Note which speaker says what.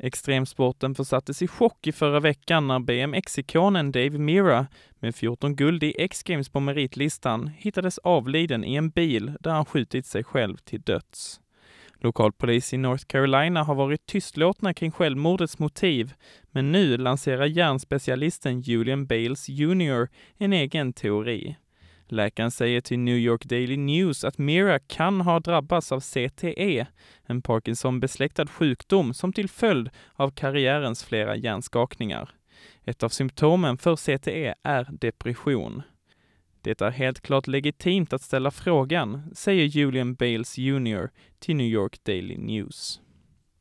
Speaker 1: Extremsporten försattes i chock i förra veckan när BMX-ikonen Dave Mira med 14 guld i X-Games på meritlistan hittades avliden i en bil där han skjutit sig själv till döds. Lokalpolis i North Carolina har varit tystlåtna kring självmordets motiv, men nu lanserar hjärnspecialisten Julian Bales Jr en egen teori. Läkaren säger till New York Daily News att Mira kan ha drabbats av CTE, en Parkinson-besläktad sjukdom som till följd av karriärens flera hjärnskakningar. Ett av symptomen för CTE är depression. Det är helt klart legitimt att ställa frågan, säger Julian Bales Jr till New York Daily News.